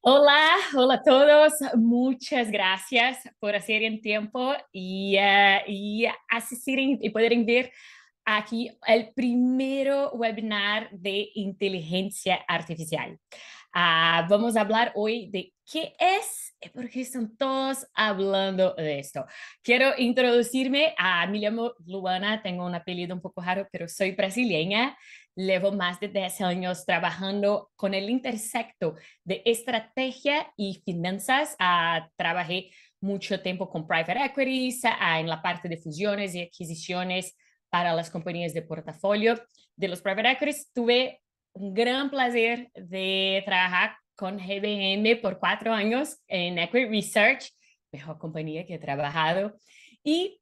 Hola, hola a todos. Muchas gracias por hacer en tiempo y, eh, asistir y poder ver aquí el primer webinar de inteligencia artificial. Ah, vamos a hablar hoy de qué es y por qué están todos hablando de esto. Quiero introducirme, a, uh, me Luana, tengo un apellido un poco raro, pero soy brasileña Llevo más de 10 años trabajando con el intersecto de estrategia y finanzas. Ah, trabajé mucho tiempo con private equities ah, en la parte de fusiones y adquisiciones para las compañías de portafolio de los private equities. Tuve un gran placer de trabajar con GBM por cuatro años en Equity Research, mejor compañía que he trabajado. Y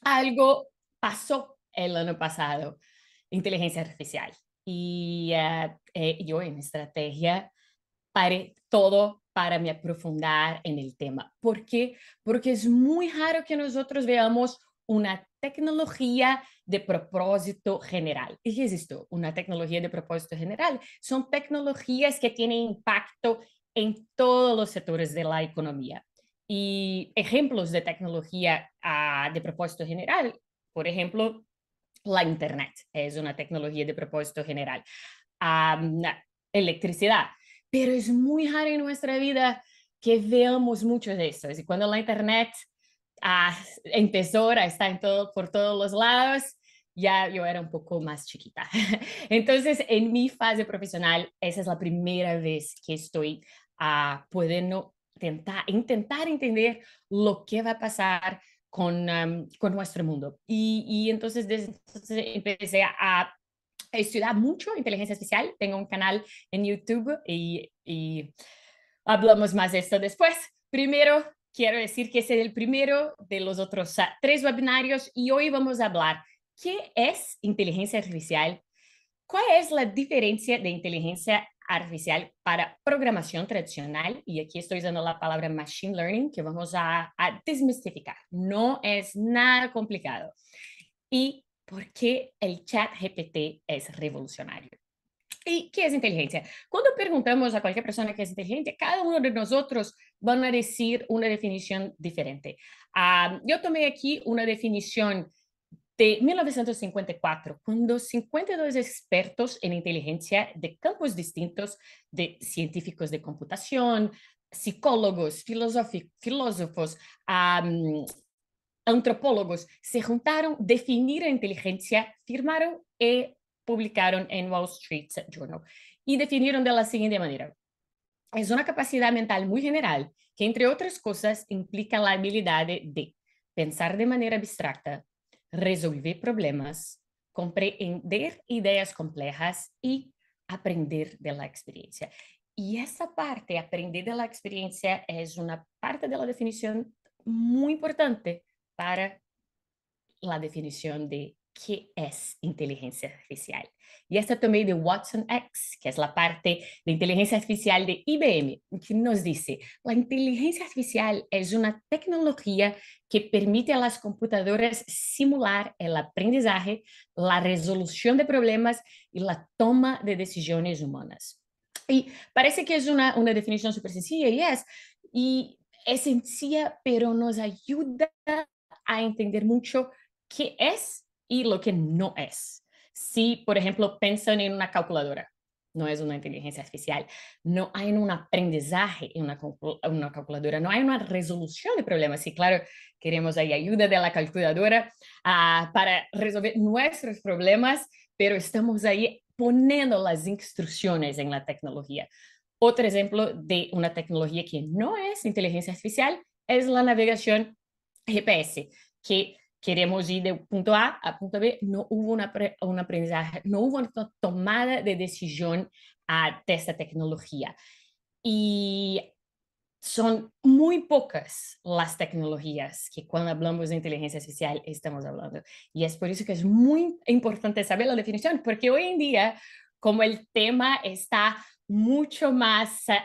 algo pasó el año pasado inteligencia artificial. Y ah, eh, yo en estrategia paré todo para me aprofundar en el tema. ¿Por qué? Porque es muy raro que nosotros veamos una tecnología de propósito general. Y es esto, una tecnología de propósito general. Son tecnologías que tienen impacto en todos los sectores de la economía. Y ejemplos de tecnología ah, de propósito general, por ejemplo, la Internet es una tecnología de propósito general. electricidad, pero es muy raro en nuestra vida que veamos mucho de eso. Y cuando la Internet ah, empezó, está en todo, por todos los lados, ya yo era un poco más chiquita. Entonces, en mi fase profesional, esa es la primera vez que estoy a ah, pudiendo intentar entender lo que va a pasar con, nuestro mundo. Y, entonces, desde entonces empecé a estudiar mucho inteligencia artificial. Tengo un canal en YouTube y, hablamos más de esto después. Primero, quiero decir que es el primero de los otros ah, tres webinarios y hoy vamos a hablar qué es inteligencia artificial, cuál es la diferencia de inteligencia artificial para programación tradicional, y aquí estoy usando la palabra machine learning, que vamos a, desmistificar. No es nada complicado. ¿Y por qué el chat GPT es revolucionario? ¿Y qué es inteligencia? Cuando preguntamos a cualquier persona qué es inteligente, cada uno de nosotros van a decir una definición diferente. Ah, yo tomé aquí una definición de 1954, cuando 52 expertos en inteligencia de campos distintos de científicos de computación, psicólogos, filósofos, antropólogos se juntaron, definieron inteligencia, firmaron y publicaron en Wall Street Journal. Y definieron de la siguiente manera. Es una capacidad mental muy general que, entre otras cosas, implica la habilidad de pensar de manera abstracta, resolver problemas, comprender ideas complejas y aprender de la experiencia. Y esa parte, aprender de la experiencia, es una parte de la definición muy importante para la definición de qué es inteligencia artificial. Y esta tomé de Watson X, que es la parte de inteligencia artificial de IBM, que nos dice, la inteligencia artificial es una tecnología que permite a las computadoras simular el aprendizaje, la resolución de problemas y la toma de decisiones humanas. Y parece que es una, definición súper sencilla y es, y es sencilla, pero nos ayuda a entender mucho qué es y lo que no es. Si, por ejemplo, pensan en una calculadora, no es una inteligencia artificial, no hay un aprendizaje en una, una, calculadora, no hay una resolución de problemas. Sí, claro, queremos ahí ayuda de la calculadora ah, para resolver nuestros problemas, pero estamos ahí poniendo las instrucciones en la tecnología. Otro ejemplo de una tecnología que no es inteligencia artificial es la navegación GPS, que queremos ir de punto A a punto B, no hubo una, un aprendizaje, no hubo una tomada de decisión a esta tecnología. Y son muy pocas las tecnologías que cuando hablamos de inteligencia artificial estamos hablando. Y es por eso que es muy importante saber la definición, porque hoy en día, como el tema está mucho más ah,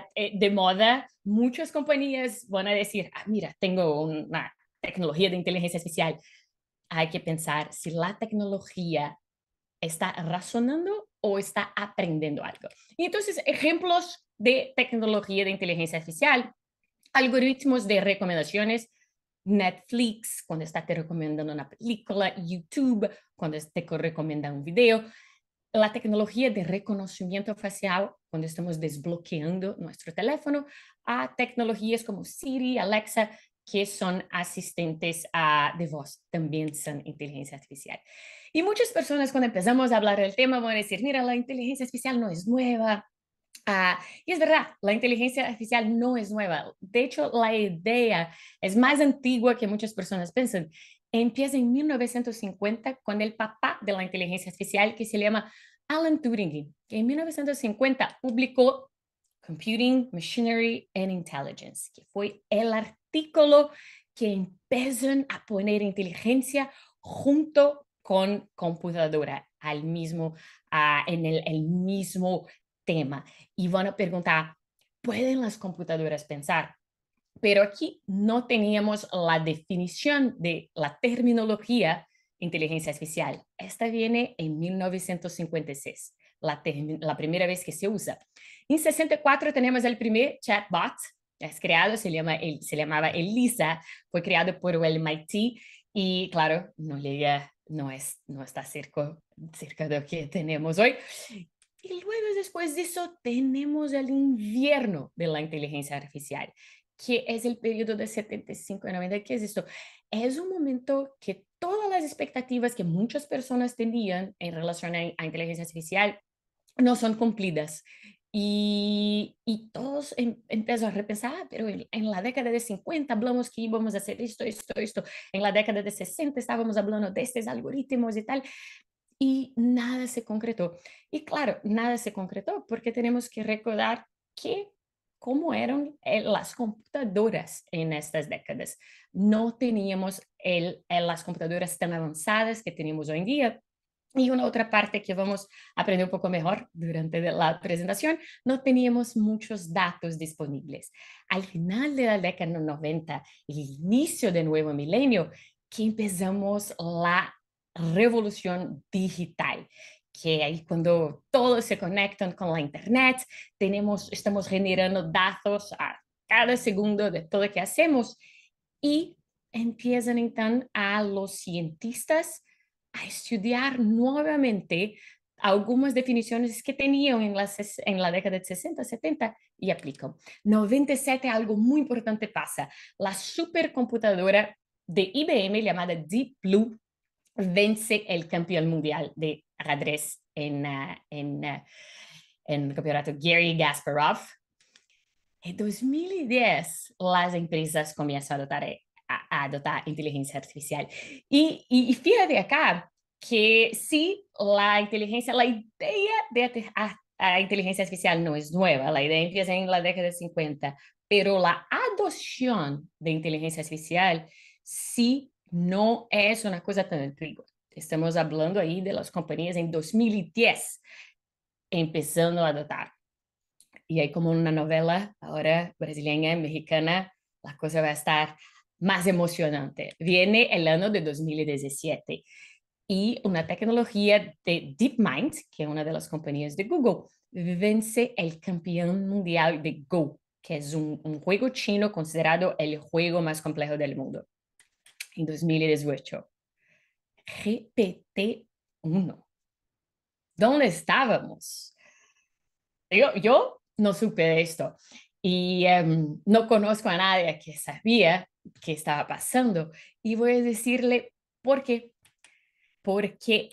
ah, eh, de moda, muchas compañías van a decir, ah, mira, tengo una tecnología de inteligencia artificial, hay que pensar si la tecnología está razonando o está aprendiendo algo. Y entonces, ejemplos de tecnología de inteligencia artificial, algoritmos de recomendaciones, Netflix, cuando está te recomendando una película, YouTube, cuando te recomienda un video, la tecnología de reconocimiento facial, cuando estamos desbloqueando nuestro teléfono, a tecnologías como Siri, Alexa, que son asistentes a de voz, también son inteligencia artificial. Y muchas personas cuando empezamos a hablar del tema van a decir, mira, la inteligencia artificial no es nueva. Ah, y es verdad, la inteligencia artificial no es nueva. De hecho, la idea es más antigua que muchas personas piensan. Empieza en 1950 con el papá de la inteligencia artificial que se llama Alan Turing, que en 1950 publicó Computing, Machinery and Intelligence, que fue el artículo artículo que empiezan a poner inteligencia junto con computadora al mismo, ah, en el, mismo tema. Y van a preguntar, ¿pueden las computadoras pensar? Pero aquí no teníamos la definición de la terminología inteligencia artificial. Esta viene en 1956, la, la primera vez que se usa. En 64 tenemos el primer chatbot, es creado, se, llama, se llamaba ELISA, fue creado por el MIT y claro, no está cerca, de lo que tenemos hoy. Y luego después de eso tenemos el invierno de la inteligencia artificial, que es el periodo de 75 a 90. ¿Qué es esto? Es un momento que todas las expectativas que muchas personas tenían en relación a, a inteligencia artificial no son cumplidas. Y, todos em, empezaron a repensar, ah, pero en, la década de 50 hablamos que íbamos a hacer esto, esto, esto. En la década de 60 estábamos hablando de estos algoritmos y tal. Y nada se concretó. Y claro, nada se concretó porque tenemos que recordar que cómo eran eh, las computadoras en estas décadas. No teníamos eh, las computadoras tan avanzadas que tenemos hoy en día, y una otra parte que vamos a aprender un poco mejor durante la presentación, no teníamos muchos datos disponibles. Al final de la década 90, el inicio del nuevo milenio, que empezamos la revolución digital que ahí cuando todos se conectan con la internet, tenemos, estamos generando datos a cada segundo de todo lo que hacemos y empiezan entonces a los cientistas a estudiar nuevamente algunas definiciones que tenían en la, en la década de 60, 70 y aplican. 97 algo muy importante pasa. La supercomputadora de IBM llamada Deep Blue vence el campeón mundial de ajedrez en, ah, en, ah, en el campeonato Gary Gasparov. En 2010, las empresas comienzan a adoptar a, adotar inteligência artificial. E, e, e fíjate acá que si la inteligencia, la idea de a, inteligência inteligencia artificial no es nueva, la idea empieza en la década de 50, pero la adopción de inteligencia artificial sí no es una cosa tan antigua. Estamos hablando ahí de las compañías en 2010 empezando a adoptar. Y hay como una novela ahora brasileña, mexicana, la cosa va a estar más emocionante. Viene el año de 2017 y una tecnología de DeepMind, que es una de las compañías de Google, vence el campeón mundial de Go, que es un, juego chino considerado el juego más complejo del mundo. En 2018, GPT-1. ¿Dónde estábamos? Yo, yo no supe de esto y em, no conozco a nadie que sabía que estaba pasando. Y voy a decirle, ¿por qué? Porque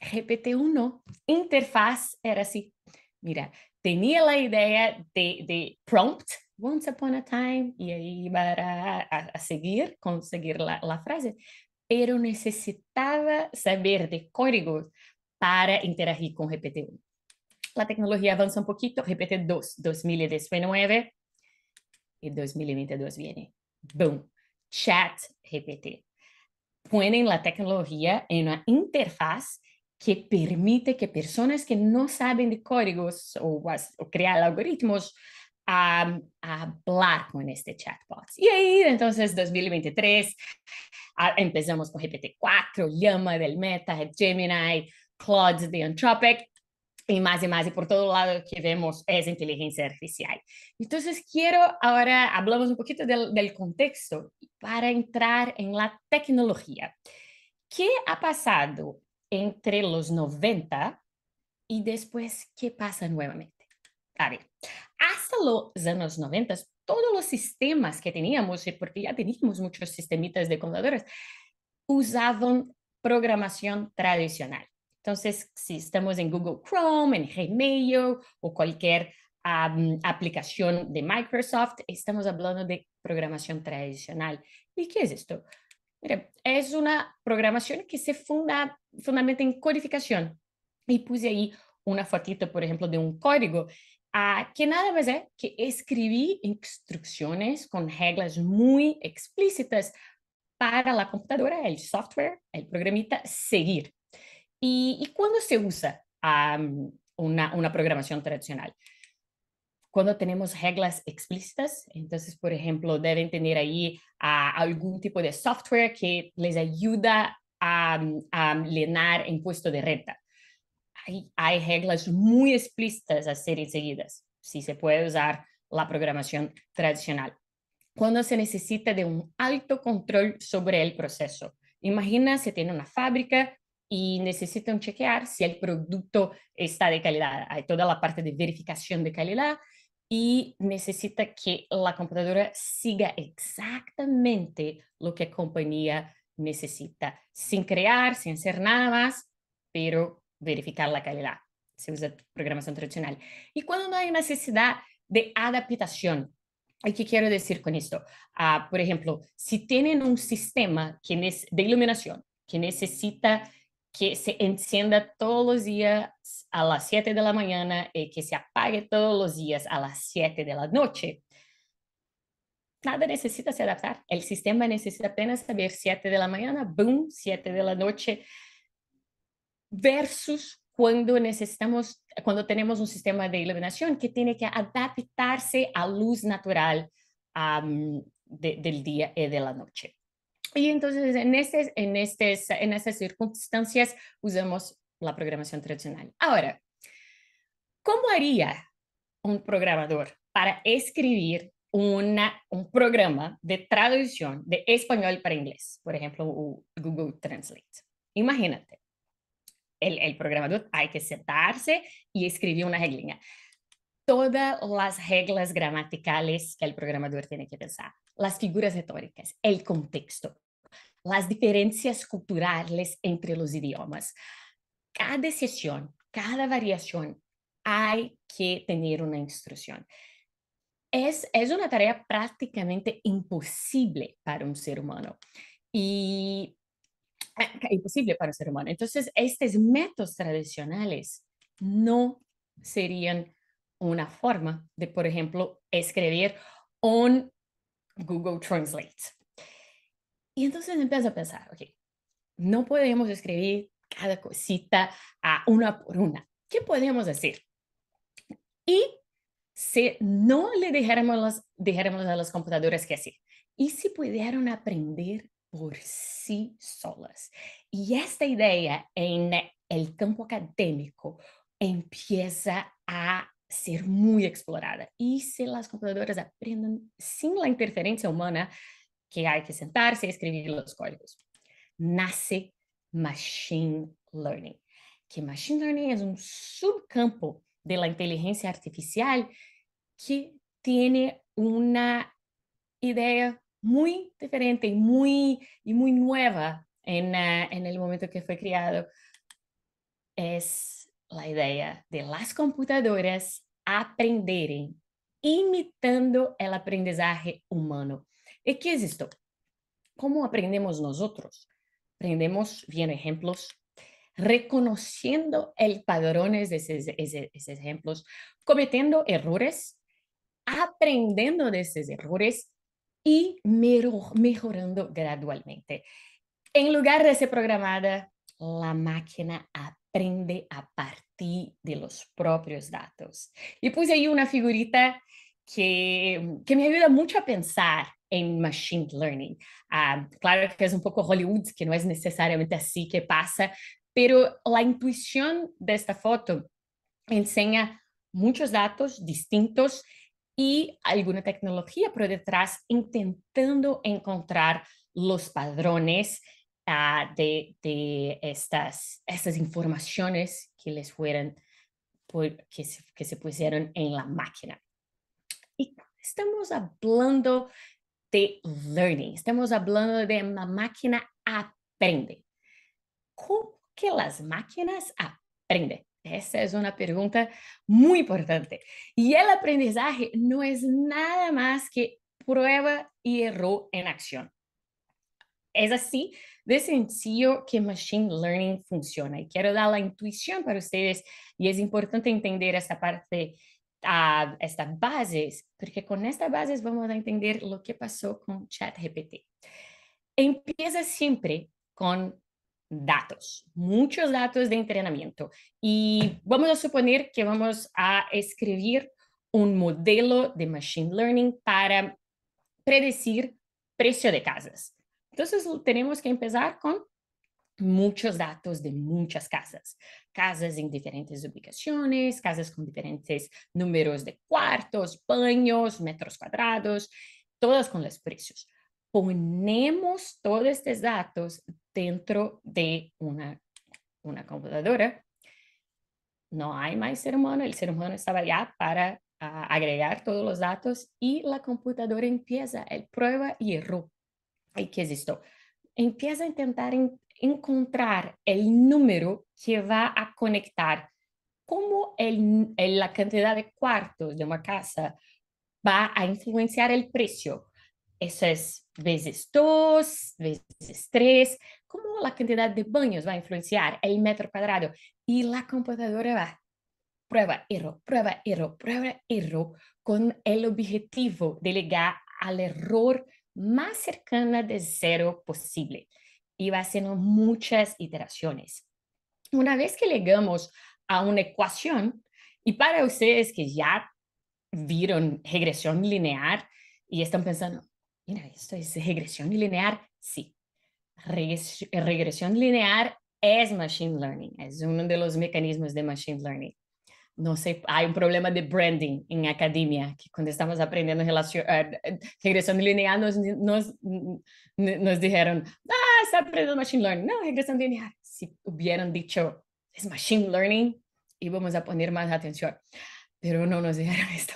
GPT-1, interfaz era así. Mira, tenía la idea de, prompt, once upon a time, y ahí iba a, seguir, conseguir la, frase, pero necesitaba saber de código para interagir con GPT-1 la tecnología avanza un poquito, repite dos, 2019 y 2022 viene. Boom, chat GPT. Ponen la tecnología en una interfaz que permite que personas que no saben de códigos o, o crear algoritmos a, hablar con este chatbot. Y ahí, entonces, 2023, empezamos con GPT-4, Llama del Meta, Gemini, Claude de Anthropic, y más y más, y por todo lado que vemos es inteligencia artificial. Entonces, quiero ahora, hablamos un poquito del, contexto para entrar en la tecnología. ¿Qué ha pasado entre los 90 y después qué pasa nuevamente? A ver, hasta los años 90, todos los sistemas que teníamos, porque ya teníamos muchos sistemitas de computadoras usaban programación tradicional. Entonces, si estamos en Google Chrome, en Gmail o cualquier aplicación de Microsoft, estamos hablando de programación tradicional. ¿Y qué es esto? Mira, es una programación que se funda, fundamentalmente en codificación. Y puse ahí una fotito, por ejemplo, de un código ah, que nada más es ¿eh? que escribí instrucciones con reglas muy explícitas para la computadora, el software, el programita, seguir. ¿Y, cuándo se usa ah, mm, una, programación tradicional? cuando tenemos reglas explícitas. Entonces, por ejemplo, deben tener ahí ah, algún tipo de software que les ayuda a, mm, llenar impuesto de renta. Hay, reglas muy explícitas a ser seguidas si se puede usar la programación tradicional. Cuando se necesita de un alto control sobre el proceso. Imagina si tiene una fábrica y necesitan chequear si el producto está de calidad. Hay toda la parte de verificación de calidad y necesita que la computadora siga exactamente lo que la compañía necesita, sin crear, sin hacer nada más, pero verificar la calidad. Se usa programación tradicional. Y cuando no hay necesidad de adaptación, qué quiero decir con esto? Ah, por ejemplo, si tienen un sistema que de iluminación que necesita que se encienda todos los días a las 7 de la mañana y eh, que se apague todos los días a las 7 de la noche. Nada necesita se adaptar. El sistema necesita apenas saber 7 de la mañana, boom, 7 de la noche, versus cuando necesitamos, cuando tenemos un sistema de iluminación que tiene que adaptarse a luz natural del día y eh, de la noche. Y entonces en, este, en, este, en estas circunstancias usamos la programación tradicional. Ahora, ¿cómo haría un programador para escribir una, un programa de traducción de español para inglés? Por ejemplo, Google Translate. Imagínate, el, programador hay que sentarse y escribir una reglina todas las reglas gramaticales que el programador tiene que pensar, las figuras retóricas, el contexto, las diferencias culturales entre los idiomas. Cada sesión, cada variación, hay que tener una instrucción. Es, es una tarea prácticamente imposible para un ser humano. Y ah, imposible para un ser humano. Entonces, estos métodos tradicionales no serían una forma de, por ejemplo, escribir un Google Translate y entonces empiezo a pensar, ok, no podemos escribir cada cosita a una por una. ¿Qué podemos decir? Y si no le dijéramos, a las computadoras que sí, y si pudieran aprender por sí solas. Y esta idea en el campo académico empieza a ser muy explorada. Y si las computadoras aprenden sin la interferencia humana, que hay que sentarse a escribir los códigos. Nace Machine Learning, que Machine Learning es un subcampo de la inteligencia artificial que tiene una idea muy diferente y muy, y muy nueva en, uh, en el momento que fue creado. Es la idea de las computadoras aprenderem imitando o aprendizagem humano. ¿Y qué es esto? ¿Cómo aprendemos nosotros? Aprendemos bien ejemplos, reconociendo el padrones de de esos ejemplos, cometiendo errores, aprendiendo de esos errores y mejorando gradualmente. En lugar de ser programada, la máquina aprende a partir de los propios datos. Y puse ahí una figurita que, que me ayuda mucho a pensar en Machine Learning. Ah, claro que es un poco Hollywood, que no es necesariamente así que pasa, pero la intuición de esta foto enseña muchos datos distintos y alguna tecnología por detrás intentando encontrar los padrones ah, de, estas, estas informaciones que les fueran que, que se pusieron en la máquina. Estamos falando de learning, estamos falando de uma máquina aprende. Como que as máquinas aprendem? Essa é uma pergunta muito importante. E o aprendizagem não é nada mais que prueba e erro em ação. É assim de sencillo que Machine Learning funciona. E quero dar a intuição para vocês, e é importante entender essa parte a estas bases, porque con estas bases vamos a entender lo que pasó con ChatGPT. Empieza siempre con datos, muchos datos de entrenamiento. Y vamos a suponer que vamos a escribir un modelo de Machine Learning para predecir precio de casas. Entonces tenemos que empezar con muchos datos de muchas casas, casas en diferentes ubicaciones, casas con diferentes números de cuartos, baños, metros cuadrados, todas con los precios. Ponemos todos estos datos dentro de una, una computadora. No hay más ser humano, el ser humano estaba ya para ah, agregar todos los datos y la computadora empieza el prueba y error. Hay que esto? Empieza a intentar encontrar el número que va a conectar cómo la cantidad de cuartos de una casa va a influenciar el precio. Eso es veces dos, veces tres, cómo la cantidad de baños va a influenciar el metro cuadrado. Y la computadora va prueba, error, prueba, error, prueba, error, con el objetivo de llegar al error más cercano de cero posible y va haciendo muchas iteraciones. Una vez que llegamos a una ecuación, y para ustedes que ya vieron regresión lineal y están pensando, mira, esto es regresión lineal, sí. regresión lineal es Machine Learning, es uno de los mecanismos de Machine Learning. No sé, hay un problema de branding en academia, que cuando estamos aprendiendo relación, eh, regresión lineal nos, nos, nos dijeron, ah, está aprendiendo Machine Learning? No, regresan bien. Ah, si hubieran dicho, es Machine Learning, íbamos a poner más atención. Pero no nos dijeron esto.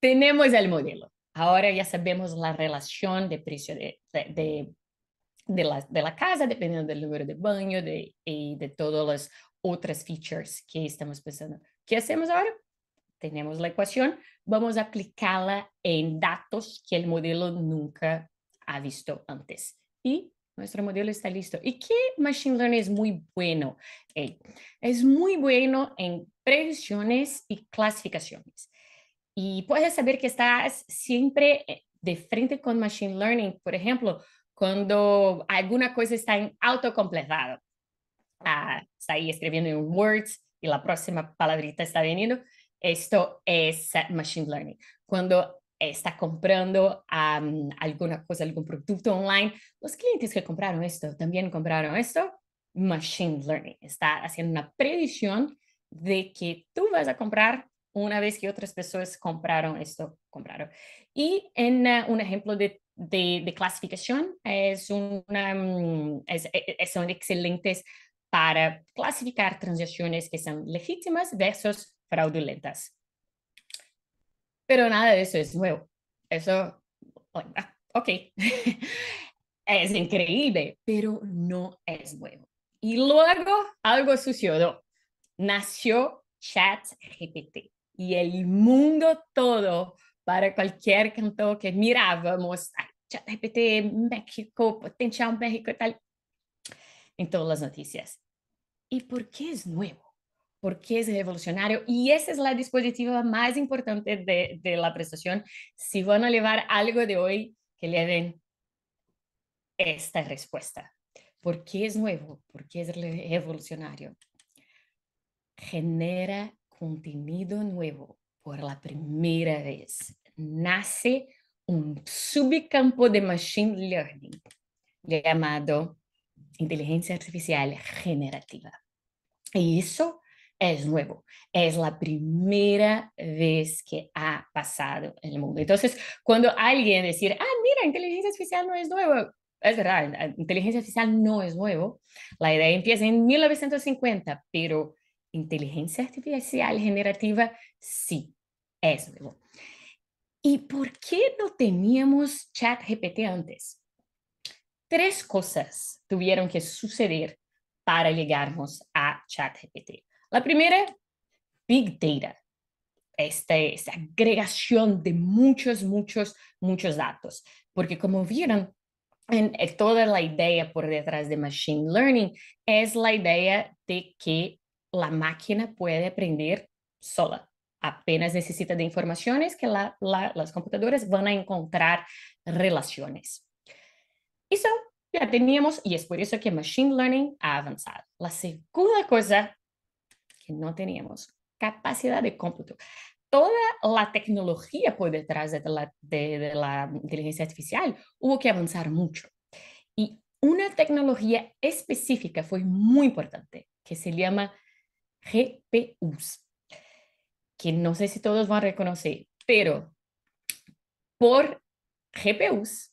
Tenemos el modelo. Ahora ya sabemos la relación de precio de, de, de, de la, la, casa, dependiendo del número de baño y de todas las otras features que estamos pensando. ¿Qué hacemos ahora? Tenemos la ecuación, vamos a aplicarla en datos que el modelo nunca ha visto antes y nuestro modelo está listo. ¿Y qué Machine Learning es muy bueno? es muy bueno en predicciones y clasificaciones. Y puedes saber que estás siempre eh, de frente con Machine Learning. Por ejemplo, cuando alguna cosa está en autocompletado. Ah, está ahí escribiendo en Words y la próxima palabrita está veniendo. Esto es eh, Machine Learning. Cuando está comprando alguna cosa, algún producto online, los clientes que compraron esto también compraron esto. Machine Learning está haciendo una predicción de que tú vas a comprar una vez que otras personas compraron esto, compraron. Y en eh, un ejemplo de, clasificación, es mm, e, e, son excelentes para clasificar transacciones que son legítimas versus fraudulentas pero nada de eso es nuevo. Eso, ok, es increíble, pero no es nuevo. Y luego algo sucedió. Nació ChatGPT y el mundo todo para cualquier canto que mirábamos, ChatGPT, México, potencial México y tal, en todas las noticias. ¿Y por qué es nuevo? ¿Por qué es revolucionario y esa es la dispositiva más importante de, de la prestación. Si van a llevar algo de hoy, que le den esta respuesta. ¿Por qué es nuevo? ¿Por qué es revolucionario? Genera contenido nuevo por la primera vez. Nace un subcampo de Machine Learning llamado inteligencia artificial generativa. Y eso es nuevo, es la primera vez que ha pasado en el mundo. Entonces, cuando alguien decir, ah, mira, inteligencia artificial no es nuevo, es verdad, inteligencia artificial no es nuevo, la idea empieza en 1950, pero inteligencia artificial generativa sí es nuevo. ¿Y por qué no teníamos chat GPT antes? Tres cosas tuvieron que suceder para llegarnos a ChatGPT. La primera, Big Data. Esta, la agregación de muchos, muchos, muchos datos. Porque como vieron, eh, toda la idea por detrás de Machine Learning es la idea de que la máquina puede aprender sola. Apenas necesita de informaciones que las computadoras van a encontrar relaciones. Eso ya teníamos y es por eso que Machine Learning ha avanzado. La segunda cosa que no teníamos capacidad de cómputo. Toda la tecnología por detrás de la, de la inteligencia artificial hubo que avanzar mucho. Y una tecnología específica fue muy importante, que se llama GPUs, que no sé si todos van a reconocer, pero por GPUs,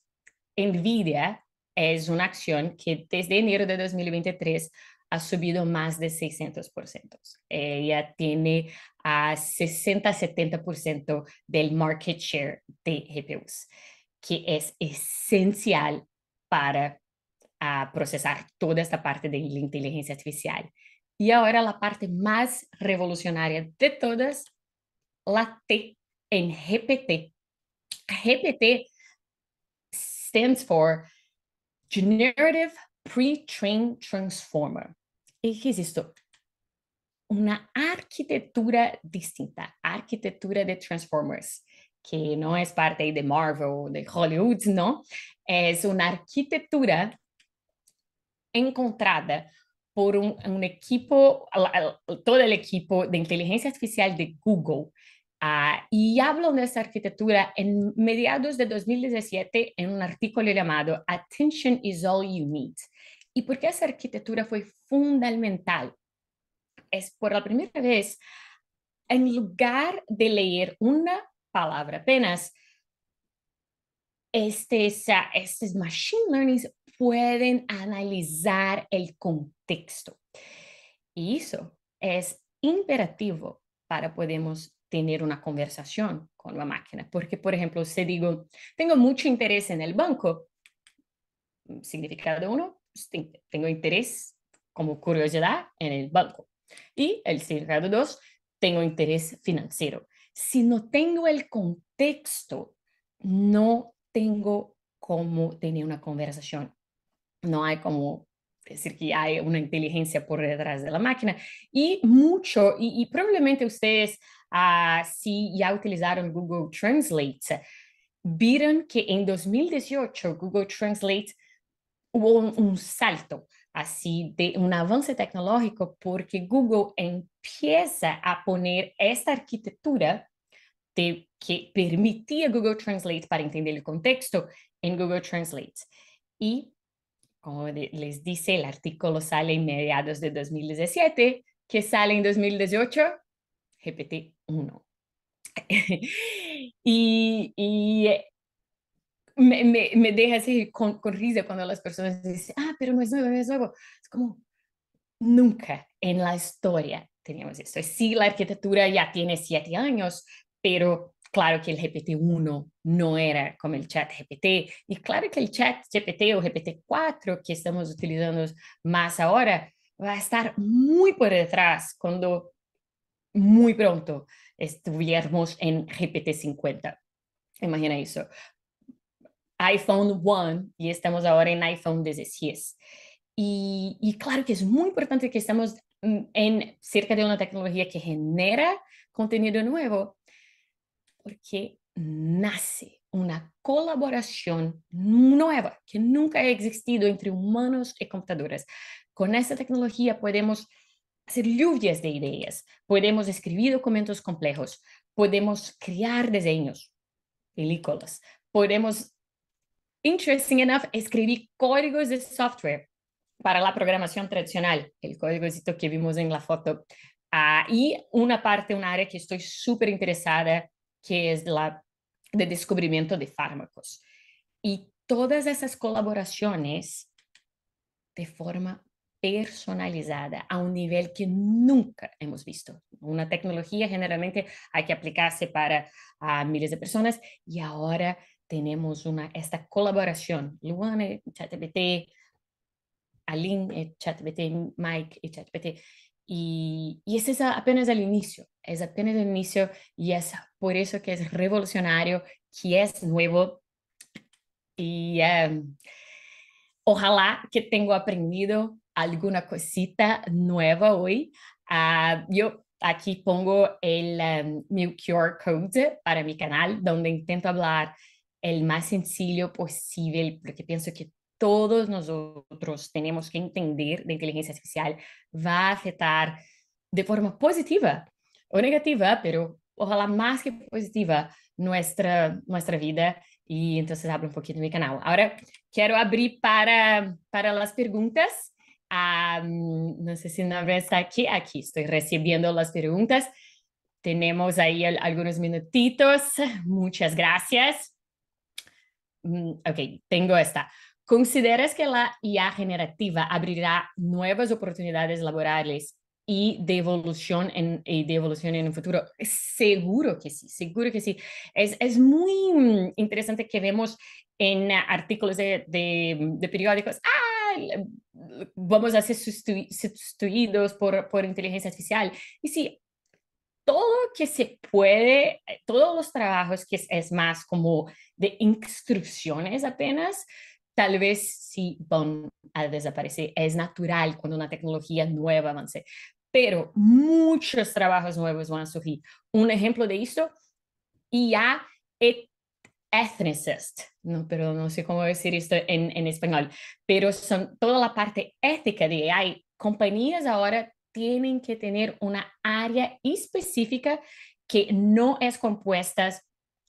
NVIDIA es una acción que desde enero de 2023 ha subido más de 600%. Ella eh, tiene a 60-70% del market share de GPUs, que es esencial para ah, procesar toda esta parte de la inteligencia artificial. Y ahora la parte más revolucionaria de todas, la T en GPT. GPT stands for Generative Pre-Trained Transformer. ¿qué es esto? Una arquitectura distinta, arquitectura de Transformers, que no es parte de Marvel o de Hollywood, ¿no? Es una arquitectura encontrada por un, equipo, todo el equipo de inteligencia artificial de Google, ah, y hablo de esta arquitectura en mediados de 2017 en un artículo llamado Attention is All You Need, ¿Y por qué esa arquitectura fue fundamental? Es por la primera vez, en lugar de leer una palabra apenas, este, estos, machine learning pueden analizar el contexto. Y eso es imperativo para podemos tener una conversación con la máquina. Porque, por ejemplo, si digo, tengo mucho interés en el banco, significado uno, pues, tengo interés como curiosidad en el banco. Y el segundo, 2, tengo interés financiero. Si no tengo el contexto, no tengo cómo tener una conversación. No hay como decir que hay una inteligencia por detrás de la máquina. Y mucho, y, probablemente ustedes, ah, si ya utilizaron Google Translate, vieron que en 2018 Google Translate hubo un, salto así de un avance tecnológico porque Google empieza a poner esta arquitectura que permitía Google Translate para entender el contexto en Google Translate. Y como les dice, el artículo sale en mediados de 2017, que sale en 2018, gpt uno. y, y me, me, me deja así con, risa cuando las personas dicen, ah, pero no es nuevo, no es nuevo. Es como, nunca en la historia teníamos esto. Sí, la arquitectura ya tiene siete años, pero claro que el GPT-1 no era como el chat GPT. Y claro que el chat GPT o GPT-4 que estamos utilizando más ahora va a estar muy por detrás cuando muy pronto estuviéramos en GPT-50. Imagina eso iPhone 1 y estamos ahora en iPhone 16. Y, y claro que es muy importante que estamos mm, en cerca de una tecnología que genera contenido nuevo, porque nace una colaboración nueva que nunca ha existido entre humanos y computadoras. Con esta tecnología podemos hacer lluvias de ideas, podemos escribir documentos complejos, podemos crear diseños, películas, podemos Interesting enough, escribí códigos de software para la programación tradicional, el código que vimos en la foto. y una parte, un área que estoy súper interesada, que es la de descubrimiento de fármacos. Y todas esas colaboraciones de forma personalizada a un nivel que nunca hemos visto. Una tecnología generalmente hay que aplicarse para ah, miles de personas y ahora tenemos una, esta colaboración, Luana, ChatGPT, Aline, eh, ChatGPT, Mike, ChatGPT, y, y ese es apenas el inicio, es apenas el inicio y es por eso que es revolucionario, que es nuevo y em, ojalá que tengo aprendido alguna cosita nueva hoy. Ah, yo aquí pongo el, em, mi QR code para mi canal donde intento hablar el más sencillo posible, porque pienso que todos nosotros tenemos que entender la inteligencia artificial va a afectar de forma positiva o negativa, pero ojalá más que positiva nuestra, nuestra vida. Y entonces abro un poquito mi canal. Ahora quiero abrir para, para las preguntas. no sé si vez está aquí. Aquí estoy recibiendo las preguntas. Tenemos ahí algunos minutitos. Muchas gracias. Mm, ok, tengo esta. ¿Consideras que la IA generativa abrirá nuevas oportunidades laborales y de evolución en, de evolución en el futuro? Seguro que sí, seguro que sí. Es, es muy mm, interesante que vemos en artículos de, de, periódicos, vamos a ser sustituidos por, por inteligencia artificial. Y sí, todo que se puede, eh, todos los trabajos que es, es más como de instrucciones apenas, tal vez sí van a desaparecer. Es natural cuando una tecnología nueva avance, pero muchos trabajos nuevos van a surgir. Un ejemplo de esto, IA ethnicist, no, pero no sé cómo decir esto en, en español, pero son toda la parte ética de AI. Compañías ahora tienen que tener una área específica que no es compuesta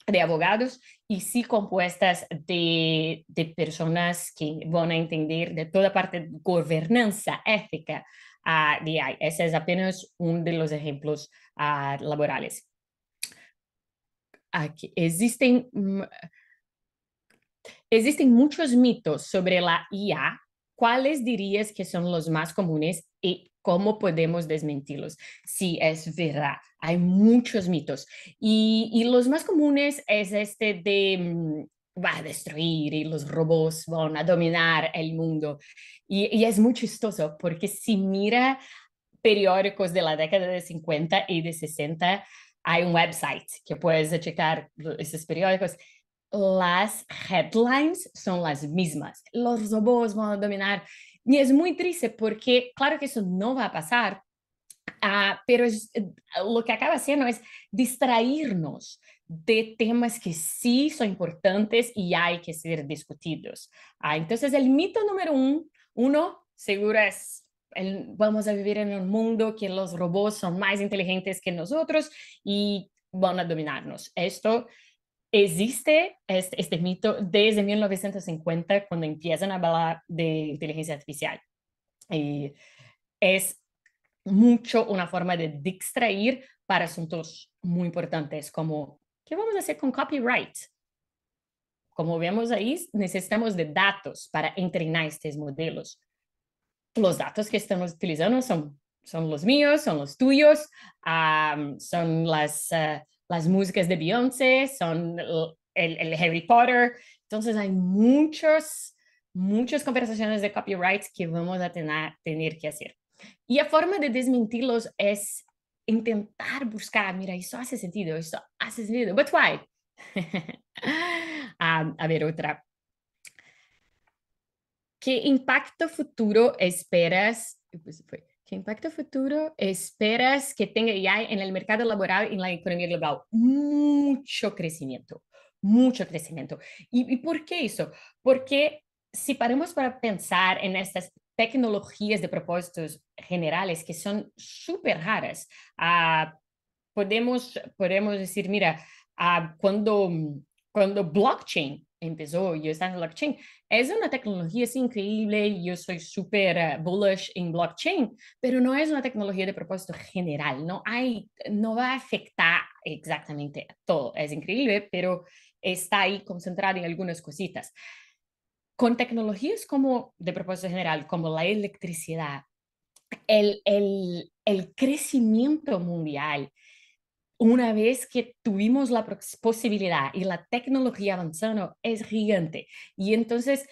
de abogados y sí compuestas de, personas que van a entender de toda parte de gobernanza ética ah, Ese es apenas uno de los ejemplos ah, laborales. Aquí existen, mm, existen muchos mitos sobre la IA ¿cuáles dirías que son los más comunes y cómo podemos desmentirlos? Sí, es verdad, hay muchos mitos y, los más comunes es este de mm, va a destruir y los robots van a dominar el mundo. Y, y es muy chistoso porque si mira periódicos de la década de 50 y de 60, hay un website que puedes checar esos periódicos las headlines son las mismas. Los robots van a dominar. Y es muy triste porque, claro que eso no va a pasar, ah, pero lo que acaba haciendo es distraernos de temas que sí son importantes y hay que ser discutidos. Ah, entonces, el mito número uno, uno seguro es vamos a vivir en un mundo que los robots son más inteligentes que nosotros y van a dominarnos. Esto existe este, este, mito desde 1950, cuando empiezan a hablar de inteligencia artificial. Y eh, es mucho una forma de distraer para asuntos muy importantes como, ¿qué vamos a hacer con copyright? Como vemos ahí, necesitamos de datos para entrenar estos modelos. Los datos que estamos utilizando son, son los míos, son los tuyos, son las... Eh, las músicas de Beyoncé, son el, Harry Potter. Entonces hay muchos, muchas conversaciones de copyright que vamos a tener, tener que hacer. Y la forma de desmentirlos es intentar buscar, mira, eso hace sentido, eso hace sentido, but why? Ah, a, ver, otra. ¿Qué impacto futuro esperas? Pues fue, ¿Qué impacto futuro esperas que tenga ya en el mercado laboral y en la economía global? Mucho crecimiento, mucho crecimiento. ¿Y, por qué eso? Porque si paramos para pensar en estas tecnologías de propósitos generales que son súper raras, ah, podemos, podemos decir, mira, ah, cuando, cuando blockchain empezó, yo estaba en blockchain, es una tecnología es increíble, yo soy súper eh, bullish en blockchain, pero no es una tecnología de propósito general, no, hay, no va a afectar exactamente a todo, es increíble, pero está ahí concentrada en algunas cositas. Con tecnologías como de propósito general, como la electricidad, el, el, el crecimiento mundial, una vez que tuvimos la posibilidad y la tecnología avanzando es gigante. Y entonces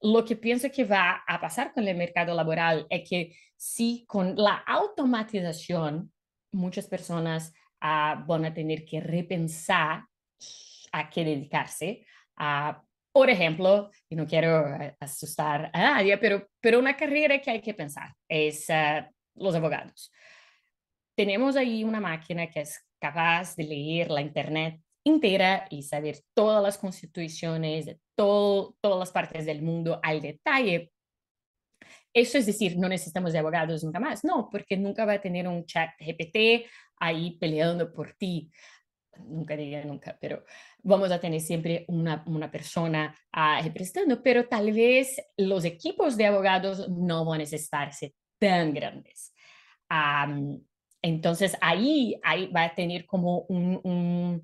lo que pienso que va a pasar con el mercado laboral es que sí, con la automatización, muchas personas ah, van a tener que repensar a qué dedicarse. a ah, por ejemplo, y no quiero eh, asustar a nadie, pero, pero una carrera que hay que pensar es ah, los abogados tenemos ahí una máquina que es capaz de leer la Internet entera y saber todas las constituciones de todo, todas las partes del mundo al detalle. Eso es decir, no necesitamos de abogados nunca más, no, porque nunca va a tener un chat GPT ahí peleando por ti. Nunca diría nunca, pero vamos a tener siempre una, persona representando, pero tal vez los equipos de abogados no van a necesitarse tan grandes. Entonces ahí, ahí va a tener como un,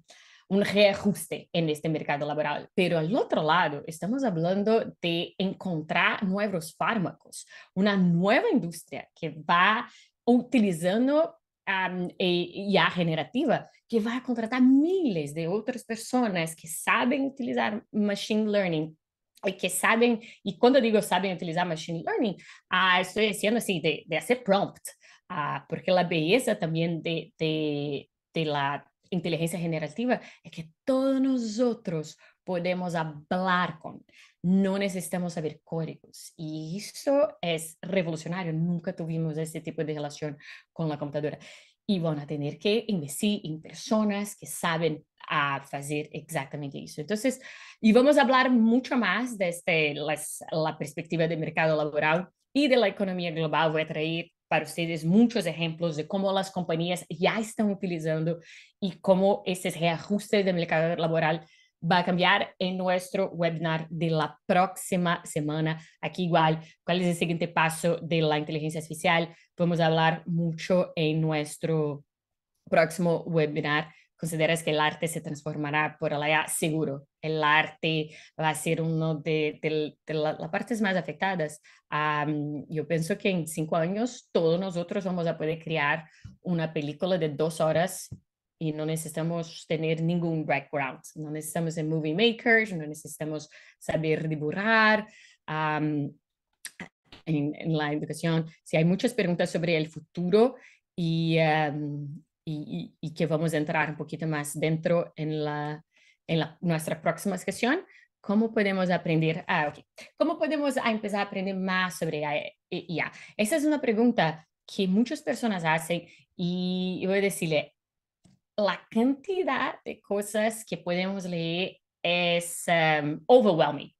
reajuste en este mercado laboral. Pero al otro lado, estamos hablando de encontrar nuevos fármacos, una nueva industria que va utilizando eh, ya generativa, que va a contratar miles de otras personas que saben utilizar machine learning y que saben, y cuando digo saben utilizar machine learning, ah, estoy diciendo así, de, hacer prompt, Ah, porque la belleza también de, de, la inteligencia generativa es que todos nosotros podemos hablar con, no necesitamos saber códigos. Y eso es revolucionario, nunca tuvimos ese tipo de relación con la computadora. Y van a tener que investir en personas que saben ah, hacer exactamente eso. Entonces, y vamos a hablar mucho más desde las, la perspectiva del mercado laboral y de la economía global. Voy a traer para ustedes muchos ejemplos de cómo las compañías ya están utilizando y cómo estos reajustes del mercado laboral va a cambiar en nuestro webinar de la próxima semana. Aquí igual, cuál es el siguiente paso de la inteligencia artificial. Vamos a hablar mucho en nuestro próximo webinar. ¿Consideras que el arte se transformará por allá? Seguro, el arte va a ser uno de, las la partes más afectadas. yo pienso que en cinco años todos nosotros vamos a poder crear una película de dos horas y no necesitamos tener ningún background, no necesitamos ser movie makers, no necesitamos saber dibujar. en, la educación, si sí, hay muchas preguntas sobre el futuro y y, que vamos a entrar un poquito más dentro en, la, en nuestra próxima sesión, ¿Cómo podemos aprender? Ah, okay. ¿Cómo podemos empezar a aprender más sobre IA? E, Esa es una pregunta que muchas personas hacen y voy a decirle, la cantidad de cosas que podemos leer es um, overwhelming.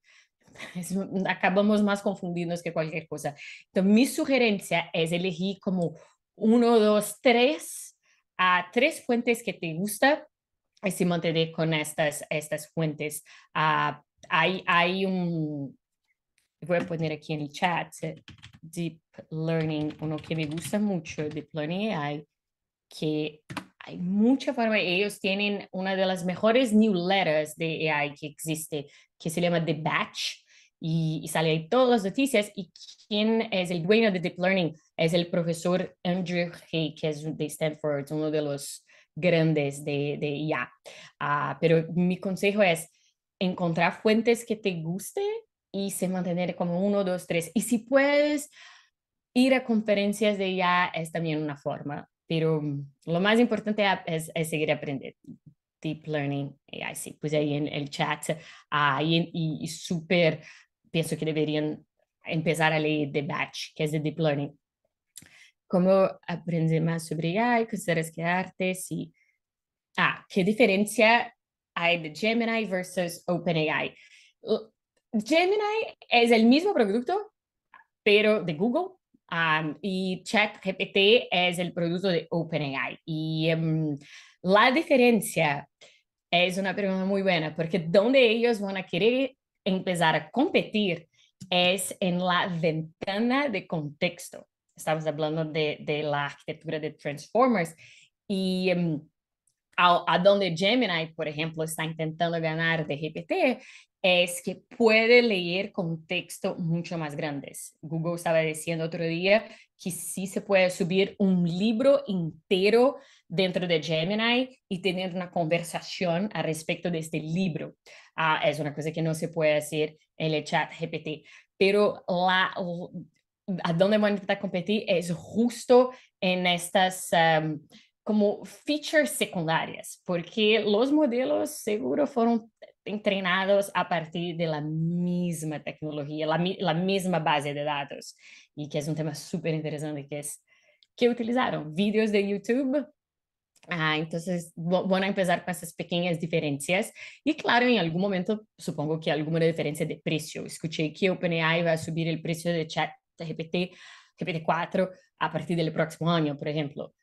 acabamos más confundidos que cualquier cosa. Entonces, mi sugerencia es elegir como uno, dos, tres a tres fuentes que te gusta eh, y se con estas, estas fuentes. Ah, hay, hay un, voy a poner aquí en el chat, eh, Deep Learning, uno que me gusta mucho, Deep Learning AI, que hay mucha forma, ellos tienen una de las mejores newsletters de AI que existe, que se llama The Batch, y, sale ahí todas las noticias. Y quién es el dueño de Deep Learning es el profesor Andrew Hay, que es de Stanford, uno de los grandes de, de IA. Ah, pero mi consejo es encontrar fuentes que te guste y se mantener como uno, dos, tres. Y si puedes ir a conferencias de IA es también una forma, pero mm, lo más importante es, seguir aprendiendo. Deep Learning AI, sí, pues ahí en el chat, ahí y, y, y súper pienso que deberían empezar a leer de batch, que es de deep learning. ¿Cómo aprender más sobre AI? ¿Consideras que arte? Sí. Ah, ¿qué diferencia hay de Gemini versus OpenAI? Gemini es el mismo producto, pero de Google. Um, y ChatGPT es el producto de OpenAI. Y em, la diferencia es una pregunta muy buena, porque donde ellos van a querer empezar a competir es en la ventana de contexto. Estamos hablando de, de la arquitectura de Transformers y um, a, a, donde Gemini, por ejemplo, está intentando ganar de GPT es que puede leer con textos mucho más grandes. Google estaba diciendo otro día que sí se puede subir un libro entero dentro de Gemini y tener una conversación al respecto de este libro. Ah, es una cosa que no se puede hacer en el chat GPT, pero la, a dónde van a intentar competir es justo en estas... como features secundarias, porque los modelos seguro fueron entrenados a partir de la misma tecnología, la, misma base de datos. Y que es un tema súper interesante, que es que utilizaron vídeos de YouTube. Ah, entonces van a empezar con esas pequeñas diferencias y claro, en algún momento supongo que alguna diferencia de precio. Escuché que OpenAI va a subir el precio de chat GPT, GPT-4 a partir del próximo año, por ejemplo.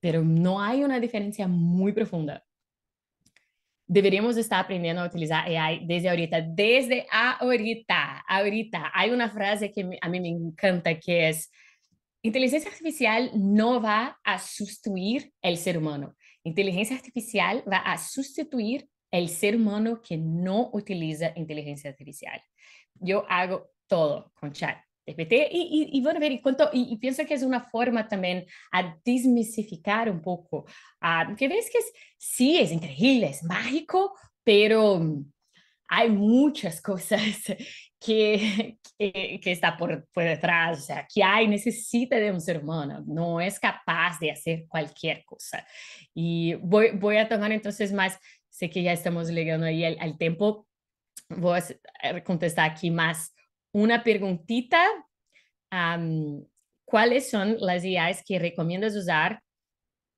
pero no hay una diferencia muy profunda deberíamos estar aprendiendo a utilizar AI desde ahorita, desde ahorita, ahorita. Hay una frase que a mí me encanta que es, inteligencia artificial no va a sustituir el ser humano. Inteligencia artificial va a sustituir el ser humano que no utiliza inteligencia artificial. Yo hago todo con chat y, y, ver y, pienso que es una forma también a desmisificar un poco, que ves que sí, es increíble, es mágico, pero hay muchas cosas que, que, está por, por, detrás, o sea, que hay, necesita de un ser humano, no es capaz de hacer cualquier cosa. Y voy, voy a tomar entonces más, sé que ya estamos llegando ahí al tiempo, voy a eh, contestar aquí más una preguntita. ¿Cuáles son las ideas que recomiendas usar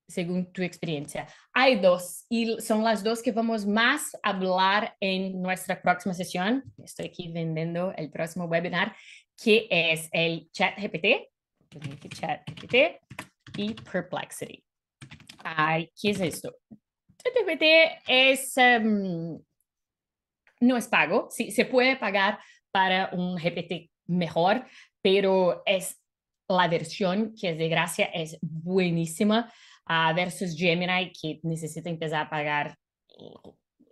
según tu experiencia? Hay dos y son las dos que vamos más a hablar en nuestra próxima sesión. Estoy aquí vendiendo el próximo webinar, que es el chat GPT, y Perplexity. Ay, ¿Qué es esto? ChatGPT es, em, no es pago, sí, se puede pagar, para un GPT mejor, pero es la versión que es de gracia es buenísima a ah, versus Gemini que necesita empezar a pagar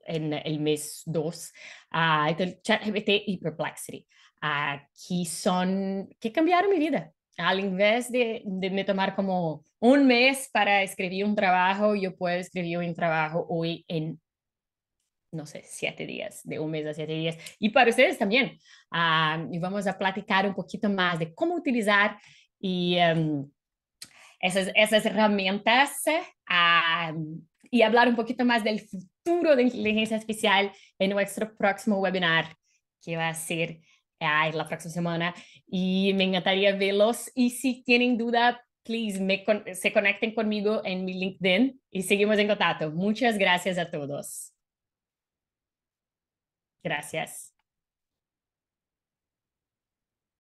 en el mes 2. Uh, entonces, ChatGPT y Perplexity, que son, que cambiaron mi vida. Al invés de, de, me tomar como un mes para escribir un trabajo, yo puedo escribir un trabajo hoy en no sé, siete días, de un mes a siete días, y para ustedes también. Ah, y vamos a platicar un poquito más de cómo utilizar y, em, esas, herramientas ah, y hablar un poquito más del futuro de inteligencia artificial en nuestro próximo webinar, que va a ser ah, la próxima semana. Y me encantaría verlos. Y si tienen duda, please se conecten conmigo en mi LinkedIn y seguimos en contacto. Muchas gracias a todos. Gracias.